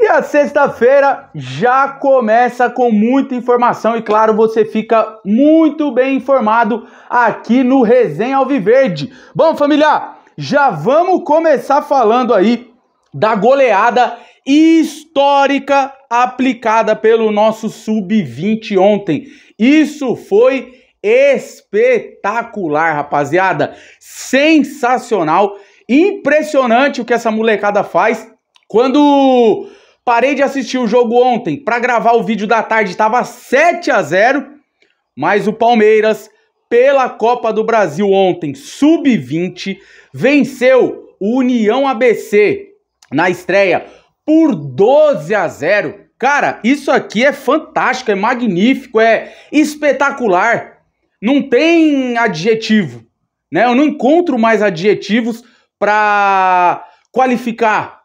E a sexta-feira já começa com muita informação e, claro, você fica muito bem informado aqui no Resenha Alviverde. Bom, família, já vamos começar falando aí da goleada histórica aplicada pelo nosso Sub-20 ontem. Isso foi espetacular, rapaziada. Sensacional, impressionante o que essa molecada faz quando Parei de assistir o jogo ontem para gravar o vídeo da tarde, estava 7 a 0, mas o Palmeiras pela Copa do Brasil ontem, sub-20, venceu o União ABC na estreia por 12 a 0. Cara, isso aqui é fantástico, é magnífico, é espetacular. Não tem adjetivo, né? Eu não encontro mais adjetivos para qualificar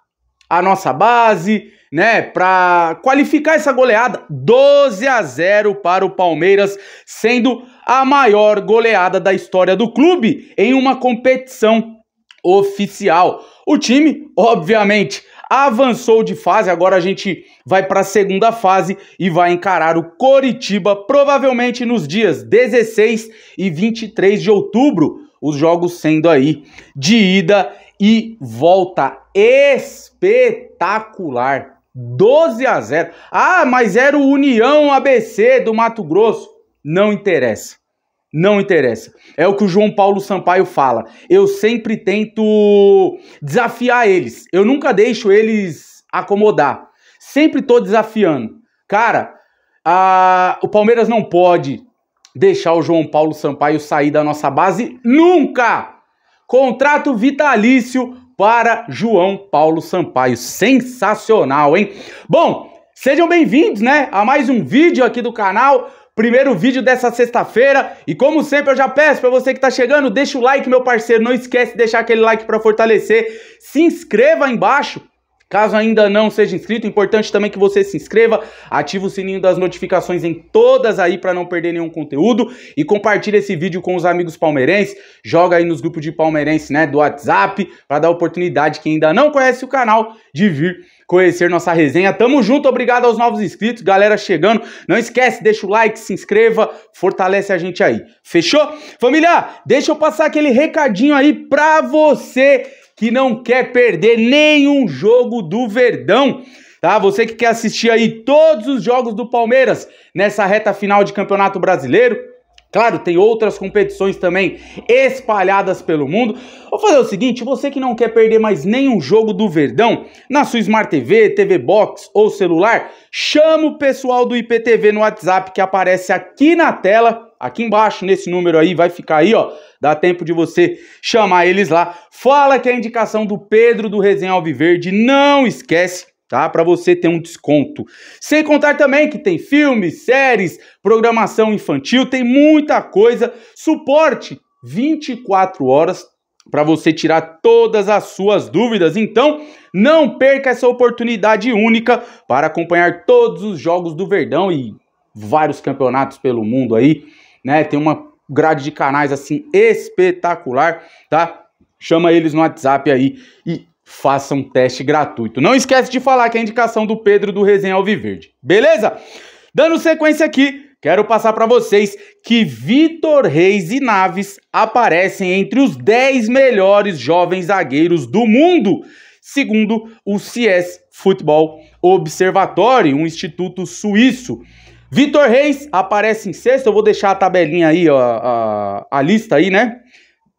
a nossa base, né, para qualificar essa goleada, 12 a 0 para o Palmeiras, sendo a maior goleada da história do clube em uma competição oficial. O time, obviamente, avançou de fase. Agora a gente vai para a segunda fase e vai encarar o Coritiba provavelmente nos dias 16 e 23 de outubro. Os jogos sendo aí de ida e volta espetacular. 12 a 0. Ah, mas era o União ABC do Mato Grosso. Não interessa. Não interessa. É o que o João Paulo Sampaio fala. Eu sempre tento desafiar eles. Eu nunca deixo eles acomodar. Sempre tô desafiando. Cara, a... o Palmeiras não pode deixar o João Paulo Sampaio sair da nossa base nunca. Contrato vitalício para João Paulo Sampaio. Sensacional, hein? Bom, sejam bem-vindos, né, a mais um vídeo aqui do canal. Primeiro vídeo dessa sexta-feira e como sempre eu já peço para você que tá chegando, deixa o like, meu parceiro, não esquece de deixar aquele like para fortalecer. Se inscreva aí embaixo Caso ainda não seja inscrito, importante também que você se inscreva, ative o sininho das notificações em todas aí para não perder nenhum conteúdo e compartilhe esse vídeo com os amigos palmeirenses, joga aí nos grupos de palmeirense, né, do WhatsApp, para dar oportunidade quem ainda não conhece o canal de vir conhecer nossa resenha. Tamo junto, obrigado aos novos inscritos, galera chegando. Não esquece, deixa o like, se inscreva, fortalece a gente aí. Fechou? Família, deixa eu passar aquele recadinho aí para você que não quer perder nenhum jogo do Verdão. Tá? Você que quer assistir aí todos os jogos do Palmeiras nessa reta final de Campeonato Brasileiro. Claro, tem outras competições também espalhadas pelo mundo. Vou fazer o seguinte, você que não quer perder mais nenhum jogo do Verdão, na sua Smart TV, TV Box ou celular, chama o pessoal do IPTV no WhatsApp que aparece aqui na tela Aqui embaixo, nesse número aí, vai ficar aí, ó. Dá tempo de você chamar eles lá. Fala que é a indicação do Pedro do Resenha Alviverde. Não esquece, tá? Para você ter um desconto. Sem contar também que tem filmes, séries, programação infantil, tem muita coisa. Suporte 24 horas para você tirar todas as suas dúvidas. Então, não perca essa oportunidade única para acompanhar todos os jogos do Verdão e vários campeonatos pelo mundo aí né? Tem uma grade de canais assim espetacular, tá? Chama eles no WhatsApp aí e faça um teste gratuito. Não esquece de falar que é a indicação do Pedro do Resenha Alviverde. Beleza? Dando sequência aqui, quero passar para vocês que Vitor Reis e Naves aparecem entre os 10 melhores jovens zagueiros do mundo, segundo o CS Football Observatory, um instituto suíço. Vitor Reis aparece em sexto. Eu vou deixar a tabelinha aí, ó, a, a lista aí, né?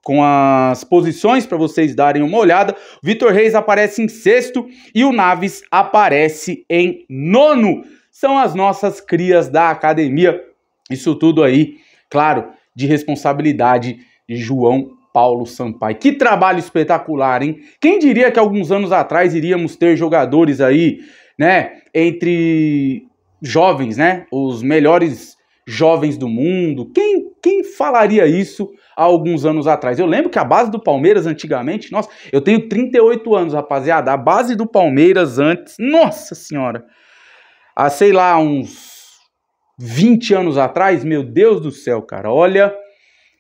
Com as posições para vocês darem uma olhada. Vitor Reis aparece em sexto e o Naves aparece em nono. São as nossas crias da academia. Isso tudo aí, claro, de responsabilidade de João Paulo Sampaio. Que trabalho espetacular, hein? Quem diria que alguns anos atrás iríamos ter jogadores aí, né, entre jovens, né? Os melhores jovens do mundo. Quem, quem falaria isso há alguns anos atrás? Eu lembro que a base do Palmeiras antigamente, nossa, eu tenho 38 anos, rapaziada. A base do Palmeiras antes, nossa senhora. Há, sei lá, uns 20 anos atrás, meu Deus do céu, cara. Olha,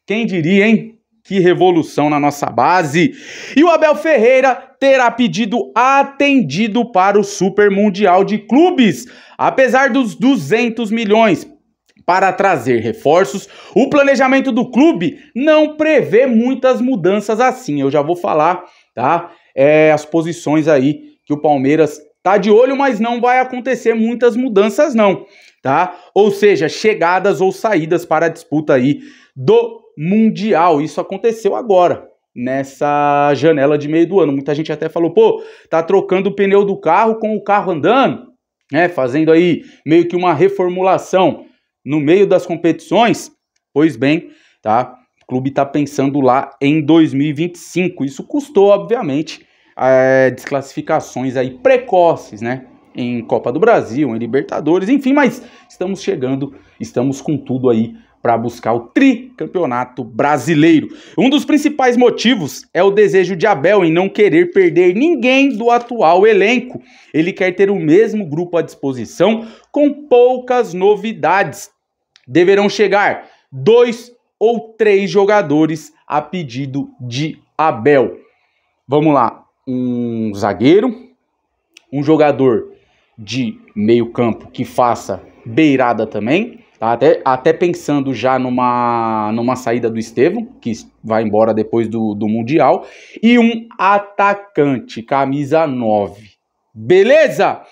quem diria, hein? Que revolução na nossa base! E o Abel Ferreira terá pedido atendido para o Super Mundial de Clubes. Apesar dos 200 milhões para trazer reforços, o planejamento do clube não prevê muitas mudanças assim. Eu já vou falar, tá? É, as posições aí que o Palmeiras tá de olho, mas não vai acontecer muitas mudanças não, tá? Ou seja, chegadas ou saídas para a disputa aí do mundial. Isso aconteceu agora, nessa janela de meio do ano. Muita gente até falou, pô, tá trocando o pneu do carro com o carro andando, né? Fazendo aí meio que uma reformulação no meio das competições. Pois bem, tá? O clube está pensando lá em 2025. Isso custou, obviamente, é, desclassificações aí precoces, né? Em Copa do Brasil, em Libertadores, enfim, mas estamos chegando, estamos com tudo aí para buscar o tricampeonato brasileiro. Um dos principais motivos é o desejo de Abel em não querer perder ninguém do atual elenco. Ele quer ter o mesmo grupo à disposição com poucas novidades. Deverão chegar dois ou três jogadores a pedido de Abel. Vamos lá, um zagueiro, um jogador de meio campo que faça beirada também, Tá até, até pensando já numa, numa saída do Estevam, que vai embora depois do, do Mundial, e um atacante, camisa 9. Beleza?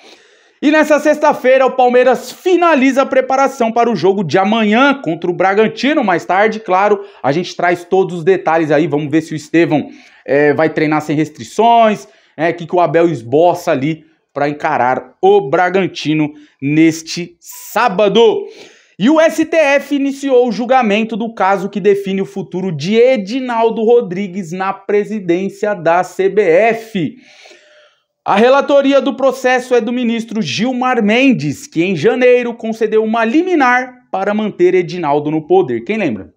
E nessa sexta-feira, o Palmeiras finaliza a preparação para o jogo de amanhã contra o Bragantino. Mais tarde, claro, a gente traz todos os detalhes aí. Vamos ver se o Estevam é, vai treinar sem restrições, é, que, que o Abel esboça ali para encarar o Bragantino neste sábado. E o STF iniciou o julgamento do caso que define o futuro de Edinaldo Rodrigues na presidência da CBF. A relatoria do processo é do ministro Gilmar Mendes, que em janeiro concedeu uma liminar para manter Edinaldo no poder. Quem lembra?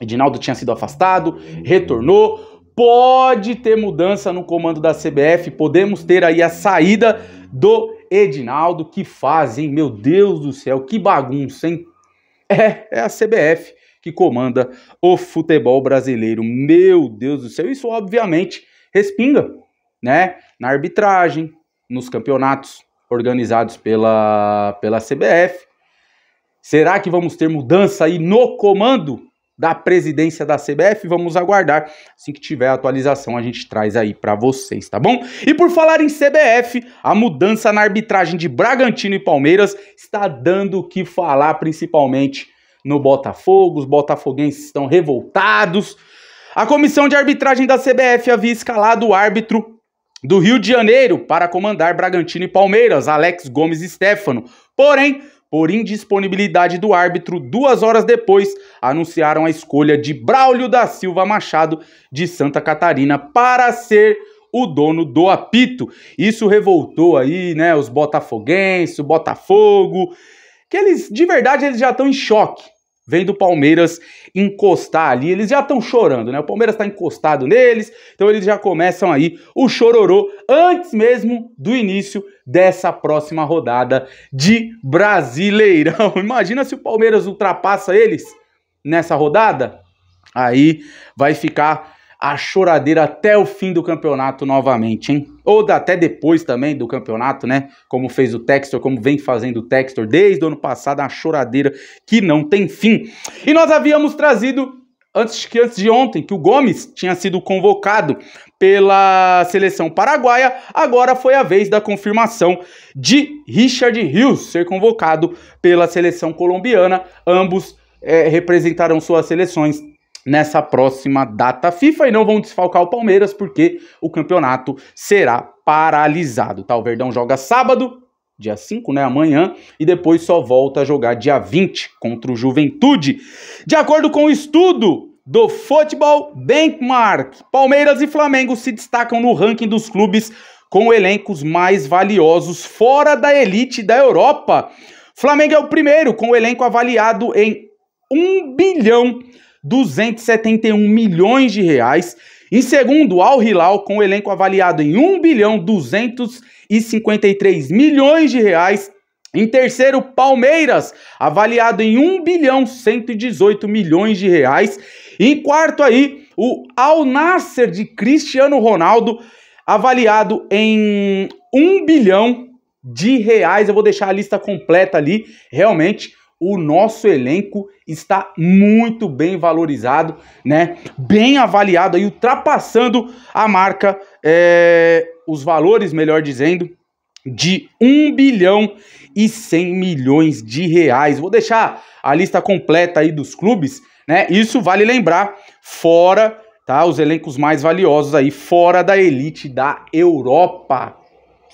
Edinaldo tinha sido afastado, retornou, pode ter mudança no comando da CBF, podemos ter aí a saída do Edinaldo. Que fazem, meu Deus do céu, que bagunça, hein? É, é a CBF que comanda o futebol brasileiro. Meu Deus do céu, isso obviamente respinga, né, na arbitragem, nos campeonatos organizados pela pela CBF. Será que vamos ter mudança aí no comando da presidência da CBF. Vamos aguardar. Assim que tiver a atualização, a gente traz aí para vocês, tá bom? E por falar em CBF, a mudança na arbitragem de Bragantino e Palmeiras está dando o que falar, principalmente no Botafogo. Os botafoguenses estão revoltados. A comissão de arbitragem da CBF havia escalado o árbitro do Rio de Janeiro para comandar Bragantino e Palmeiras, Alex Gomes e Stefano. Porém, por indisponibilidade do árbitro, duas horas depois anunciaram a escolha de Braulio da Silva Machado de Santa Catarina para ser o dono do apito. Isso revoltou aí, né, os botafoguenses, o Botafogo, que eles, de verdade, eles já estão em choque vem do Palmeiras encostar ali. Eles já estão chorando, né? O Palmeiras está encostado neles, então eles já começam aí o chororô antes mesmo do início dessa próxima rodada de Brasileirão. Imagina se o Palmeiras ultrapassa eles nessa rodada, aí vai ficar a choradeira até o fim do campeonato novamente, hein? Ou até depois também do campeonato, né? Como fez o Textor, como vem fazendo o Textor desde o ano passado, a choradeira que não tem fim. E nós havíamos trazido antes que antes de ontem que o Gomes tinha sido convocado pela seleção paraguaia, agora foi a vez da confirmação de Richard Rios ser convocado pela seleção colombiana. Ambos é, eh, representaram suas seleções nessa próxima data FIFA e não vão desfalcar o Palmeiras porque o campeonato será paralisado, tá? O Verdão joga sábado, dia 5, né, amanhã, e depois só volta a jogar dia 20 contra o Juventude. De acordo com o estudo do Football Benchmark, Palmeiras e Flamengo se destacam no ranking dos clubes com elencos mais valiosos fora da elite da Europa. Flamengo é o primeiro com o elenco avaliado em 1 bilhão 271 milhões de reais. Em segundo, Al Hilal, com o elenco avaliado em 1 bilhão 253 milhões de reais. Em terceiro, Palmeiras, avaliado em 1 bilhão 118 milhões de reais. Em quarto aí, o Al Nasser de Cristiano Ronaldo, avaliado em 1 bilhão de reais. Eu vou deixar a lista completa ali, realmente o nosso elenco está muito bem valorizado, né? Bem avaliado aí, ultrapassando a marca, é, os valores, melhor dizendo, de 1 bilhão e 100 milhões de reais. Vou deixar a lista completa aí dos clubes, né? Isso vale lembrar, fora, tá? Os elencos mais valiosos aí, fora da elite da Europa.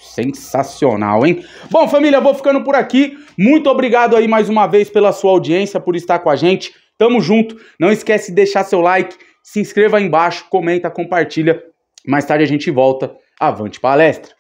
Sensacional, hein? Bom, família, vou ficando por aqui. Muito obrigado aí mais uma vez pela sua audiência, por estar com a gente. Tamo junto. Não esquece de deixar seu like, se inscreva aí embaixo, comenta, compartilha. Mais tarde a gente volta. Avante palestra!